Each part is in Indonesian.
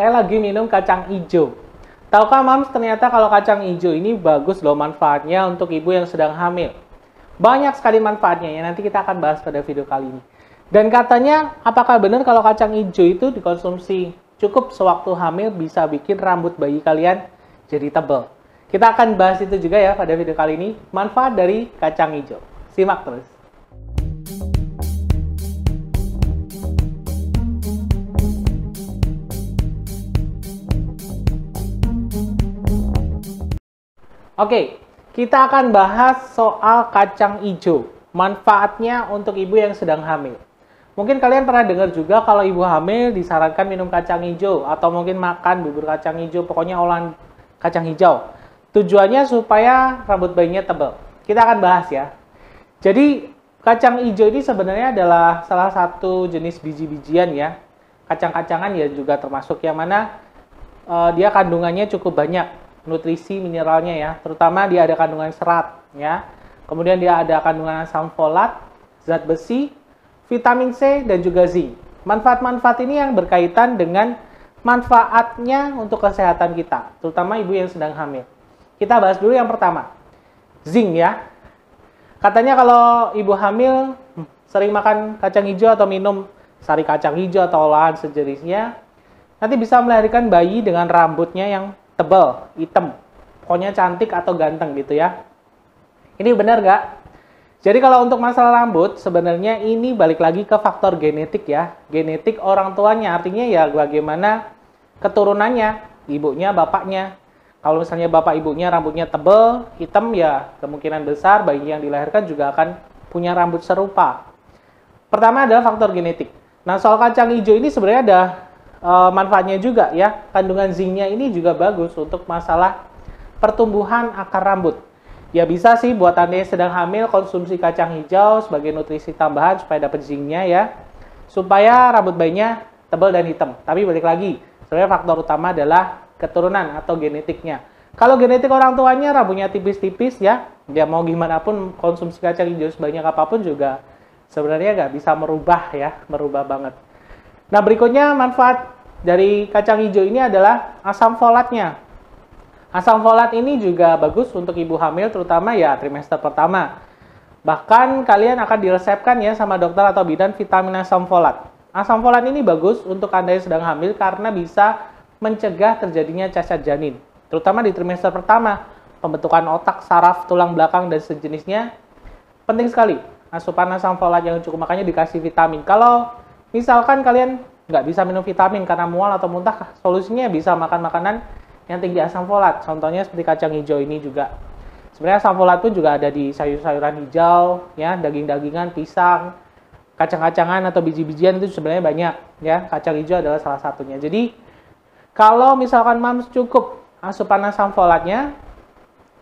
saya lagi minum kacang hijau. taukah mams ternyata kalau kacang hijau ini bagus loh manfaatnya untuk ibu yang sedang hamil. Banyak sekali manfaatnya ya, nanti kita akan bahas pada video kali ini. Dan katanya, apakah benar kalau kacang hijau itu dikonsumsi cukup sewaktu hamil bisa bikin rambut bayi kalian jadi tebal? Kita akan bahas itu juga ya pada video kali ini, manfaat dari kacang hijau. Simak terus. Oke, kita akan bahas soal kacang hijau. Manfaatnya untuk ibu yang sedang hamil. Mungkin kalian pernah dengar juga kalau ibu hamil disarankan minum kacang hijau atau mungkin makan bubur kacang hijau, pokoknya olahan kacang hijau. Tujuannya supaya rambut bayinya tebal. Kita akan bahas ya. Jadi kacang hijau ini sebenarnya adalah salah satu jenis biji-bijian ya. Kacang-kacangan ya juga termasuk yang mana uh, dia kandungannya cukup banyak nutrisi mineralnya ya, terutama dia ada kandungan serat ya. Kemudian dia ada kandungan asam folat, zat besi, vitamin C dan juga zinc. Manfaat-manfaat ini yang berkaitan dengan manfaatnya untuk kesehatan kita, terutama ibu yang sedang hamil. Kita bahas dulu yang pertama. Zinc ya. Katanya kalau ibu hamil hmm, sering makan kacang hijau atau minum sari kacang hijau atau olahan sejenisnya, nanti bisa melahirkan bayi dengan rambutnya yang tebal, hitam. Pokoknya cantik atau ganteng gitu ya. Ini benar nggak? Jadi kalau untuk masalah rambut, sebenarnya ini balik lagi ke faktor genetik ya. Genetik orang tuanya, artinya ya bagaimana keturunannya, ibunya, bapaknya. Kalau misalnya bapak ibunya rambutnya tebal, hitam ya kemungkinan besar bayi yang dilahirkan juga akan punya rambut serupa. Pertama adalah faktor genetik. Nah soal kacang hijau ini sebenarnya ada uh, manfaatnya juga ya. Kandungan zinnya ini juga bagus untuk masalah pertumbuhan akar rambut. Ya bisa sih buat Anda yang sedang hamil konsumsi kacang hijau sebagai nutrisi tambahan supaya dapat zinnya ya. Supaya rambut bayinya tebal dan hitam. Tapi balik lagi, sebenarnya faktor utama adalah keturunan atau genetiknya. Kalau genetik orang tuanya rambutnya tipis-tipis ya, dia mau gimana pun konsumsi kacang hijau sebanyak apapun juga sebenarnya nggak bisa merubah ya, merubah banget. Nah, berikutnya manfaat dari kacang hijau ini adalah asam folatnya. Asam folat ini juga bagus untuk ibu hamil terutama ya trimester pertama. Bahkan kalian akan diresepkan ya sama dokter atau bidan vitamin asam folat. Asam folat ini bagus untuk Anda yang sedang hamil karena bisa mencegah terjadinya cacat janin, terutama di trimester pertama. Pembentukan otak, saraf, tulang belakang dan sejenisnya penting sekali. Asupan asam folat yang cukup makanya dikasih vitamin. Kalau Misalkan kalian nggak bisa minum vitamin karena mual atau muntah, solusinya bisa makan makanan yang tinggi asam folat. Contohnya seperti kacang hijau ini juga. Sebenarnya asam folat pun juga ada di sayur-sayuran hijau, ya, daging-dagingan, pisang, kacang-kacangan atau biji-bijian itu sebenarnya banyak, ya. Kacang hijau adalah salah satunya. Jadi kalau misalkan mams cukup asupan asam folatnya,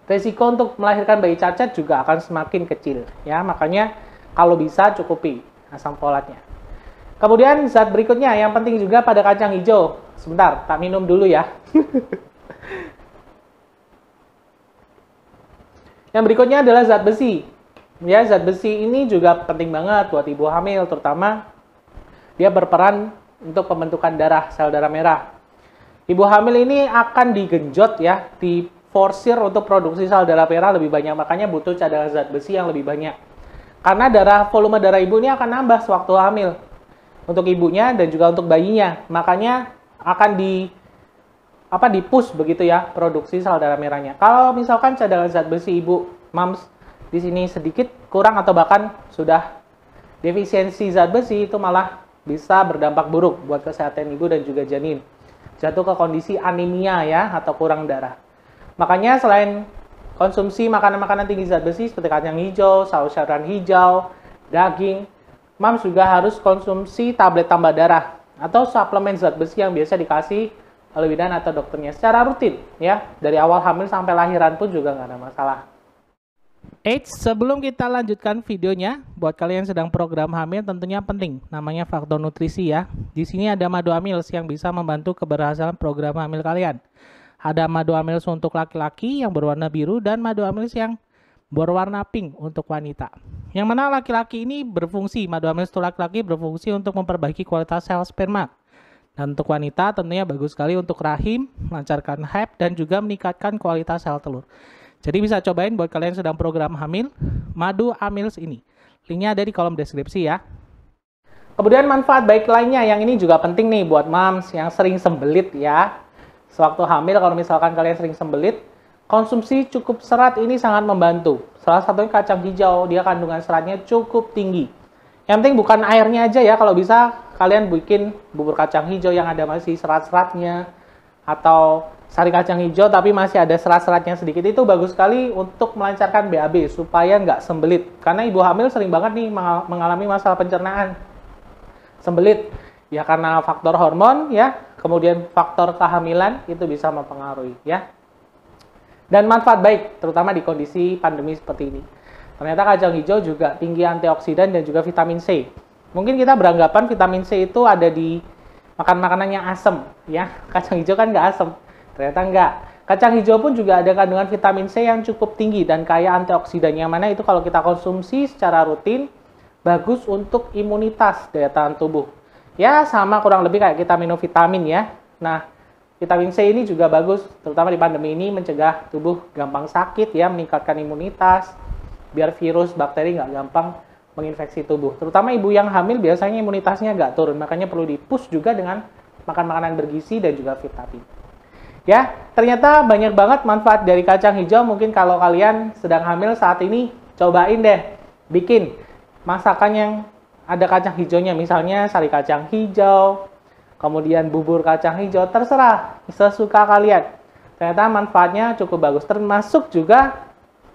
risiko untuk melahirkan bayi cacat juga akan semakin kecil, ya. Makanya kalau bisa cukupi asam folatnya. Kemudian zat berikutnya yang penting juga pada kacang hijau. Sebentar, tak minum dulu ya. yang berikutnya adalah zat besi. Ya, zat besi ini juga penting banget buat ibu hamil terutama dia berperan untuk pembentukan darah sel darah merah. Ibu hamil ini akan digenjot ya, diforsir untuk produksi sel darah merah lebih banyak, makanya butuh cadangan zat besi yang lebih banyak. Karena darah volume darah ibu ini akan nambah sewaktu hamil untuk ibunya dan juga untuk bayinya. Makanya akan di apa di begitu ya produksi sel darah merahnya. Kalau misalkan cadangan zat besi ibu mams di sini sedikit kurang atau bahkan sudah defisiensi zat besi itu malah bisa berdampak buruk buat kesehatan ibu dan juga janin. Jatuh ke kondisi anemia ya atau kurang darah. Makanya selain konsumsi makanan-makanan tinggi zat besi seperti kacang hijau, saus sayuran hijau, daging, mams juga harus konsumsi tablet tambah darah atau suplemen zat besi yang biasa dikasih oleh bidan atau dokternya secara rutin ya dari awal hamil sampai lahiran pun juga nggak ada masalah. Eits, sebelum kita lanjutkan videonya, buat kalian yang sedang program hamil tentunya penting, namanya faktor nutrisi ya. Di sini ada madu amil yang bisa membantu keberhasilan program hamil kalian. Ada madu amil untuk laki-laki yang berwarna biru dan madu amil yang berwarna pink untuk wanita. Yang mana laki-laki ini berfungsi, madu hamil itu laki-laki berfungsi untuk memperbaiki kualitas sel sperma. Dan untuk wanita tentunya bagus sekali untuk rahim, melancarkan haid dan juga meningkatkan kualitas sel telur. Jadi bisa cobain buat kalian yang sedang program hamil, madu amils ini. Linknya ada di kolom deskripsi ya. Kemudian manfaat baik lainnya yang ini juga penting nih buat moms yang sering sembelit ya. Sewaktu hamil kalau misalkan kalian sering sembelit, konsumsi cukup serat ini sangat membantu. Salah satunya kacang hijau, dia kandungan seratnya cukup tinggi. Yang penting bukan airnya aja ya, kalau bisa kalian bikin bubur kacang hijau yang ada masih serat-seratnya atau sari kacang hijau tapi masih ada serat-seratnya sedikit itu bagus sekali untuk melancarkan BAB supaya nggak sembelit karena ibu hamil sering banget nih mengalami masalah pencernaan sembelit ya karena faktor hormon ya kemudian faktor kehamilan itu bisa mempengaruhi ya dan manfaat baik, terutama di kondisi pandemi seperti ini. Ternyata kacang hijau juga tinggi antioksidan dan juga vitamin C. Mungkin kita beranggapan vitamin C itu ada di makan makanan yang asem, ya. Kacang hijau kan nggak asem. ternyata nggak. Kacang hijau pun juga ada kandungan vitamin C yang cukup tinggi dan kaya antioksidan, yang mana itu kalau kita konsumsi secara rutin, bagus untuk imunitas daya tahan tubuh. Ya, sama kurang lebih kayak kita minum vitamin ya. Nah, Vitamin C ini juga bagus, terutama di pandemi ini mencegah tubuh gampang sakit ya, meningkatkan imunitas, biar virus, bakteri nggak gampang menginfeksi tubuh. Terutama ibu yang hamil biasanya imunitasnya nggak turun, makanya perlu dipus juga dengan makan makanan bergizi dan juga vitamin. Ya, ternyata banyak banget manfaat dari kacang hijau. Mungkin kalau kalian sedang hamil saat ini, cobain deh bikin masakan yang ada kacang hijaunya, misalnya sari kacang hijau, kemudian bubur kacang hijau, terserah sesuka kalian. Ternyata manfaatnya cukup bagus, termasuk juga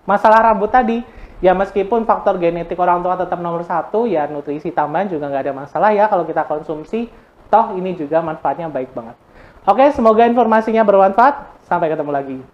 masalah rambut tadi. Ya meskipun faktor genetik orang tua tetap nomor satu, ya nutrisi tambahan juga nggak ada masalah ya kalau kita konsumsi. Toh ini juga manfaatnya baik banget. Oke, semoga informasinya bermanfaat. Sampai ketemu lagi.